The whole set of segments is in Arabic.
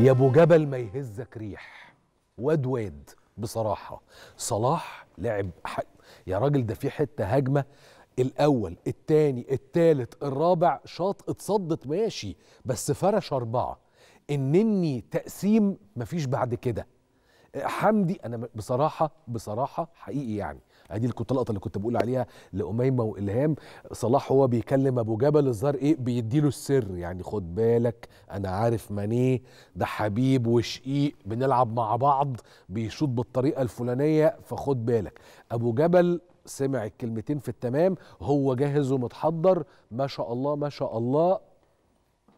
يا ابو جبل ما يهزك ريح واد واد بصراحه صلاح لعب حق. يا راجل ده في حته هجمه الاول التاني التالت الرابع شاط اتصدت ماشي بس فرش اربعه النني تقسيم مفيش بعد كده حمدي انا بصراحه بصراحه حقيقي يعني ادي كنت اللقطه اللي كنت بقول عليها لاميمه والهام صلاح هو بيكلم ابو جبل الظاهر ايه بيديله السر يعني خد بالك انا عارف مانيه ده حبيب وشقيق بنلعب مع بعض بيشوط بالطريقه الفلانيه فخد بالك ابو جبل سمع الكلمتين في التمام هو جاهز ومتحضر ما شاء الله ما شاء الله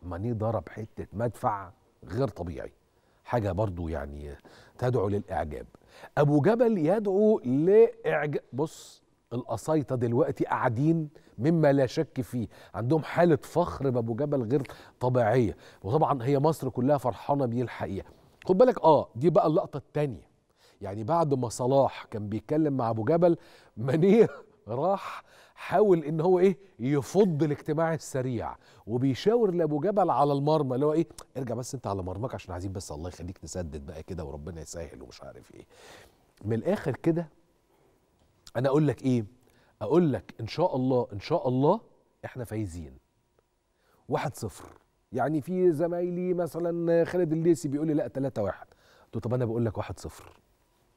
مانيه ضرب حته مدفع غير طبيعي حاجه برضو يعني تدعو للإعجاب أبو جبل يدعو لإعجاب بص القصايطة دلوقتي قاعدين مما لا شك فيه عندهم حالة فخر بأبو جبل غير طبيعية وطبعا هي مصر كلها فرحانة بيه الحقيقة خد بالك اه دي بقى اللقطة التانية يعني بعد ما صلاح كان بيتكلم مع أبو جبل منير راح حاول ان هو ايه يفض الاجتماع السريع وبيشاور لابو جبل على المرمى اللي هو ايه ارجع بس انت على مرماك عشان عايزين بس الله يخليك تسدد بقى كده وربنا يسهل ومش عارف ايه من الاخر كده انا اقول لك ايه اقول لك ان شاء الله ان شاء الله احنا فايزين واحد صفر يعني في زمايلي مثلا خالد الليسي بيقول لي لا 3 1 طب انا بقول لك 1 0